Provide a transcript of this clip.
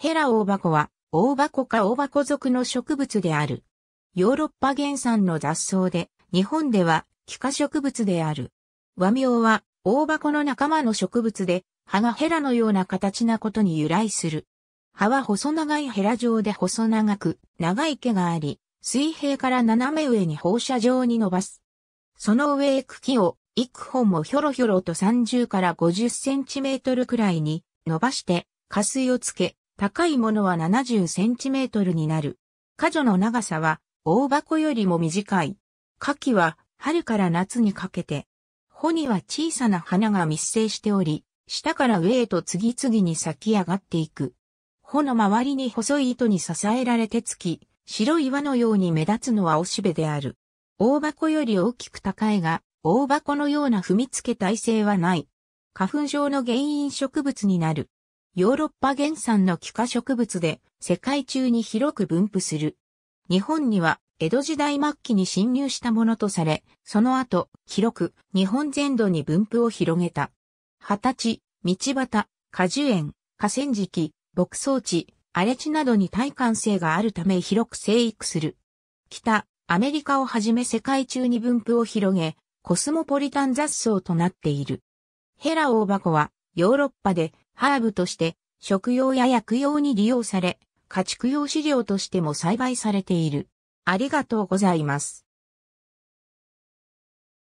ヘラオオバコは、オオバコかオオバコ属の植物である。ヨーロッパ原産の雑草で、日本では、気化植物である。和名は、オオバコの仲間の植物で、葉がヘラのような形なことに由来する。葉は細長いヘラ状で細長く、長い毛があり、水平から斜め上に放射状に伸ばす。その上へ茎を、幾本もひょろひょろと30から50センチメートルくらいに伸ばして、下水をつけ、高いものは70センチメートルになる。花女の長さは大箱よりも短い。花期は春から夏にかけて。穂には小さな花が密生しており、下から上へと次々に咲き上がっていく。穂の周りに細い糸に支えられてつき、白い輪のように目立つのはおしべである。大箱より大きく高いが、大箱のような踏みつけ耐性はない。花粉症の原因植物になる。ヨーロッパ原産の気化植物で世界中に広く分布する。日本には江戸時代末期に侵入したものとされ、その後、広く日本全土に分布を広げた。二十歳、道端、果樹園、河川敷、牧草地、荒れ地などに耐寒性があるため広く生育する。北、アメリカをはじめ世界中に分布を広げ、コスモポリタン雑草となっている。ヘラオオバコはヨーロッパでハーブとして食用や薬用に利用され、家畜用飼料としても栽培されている。ありがとうございます。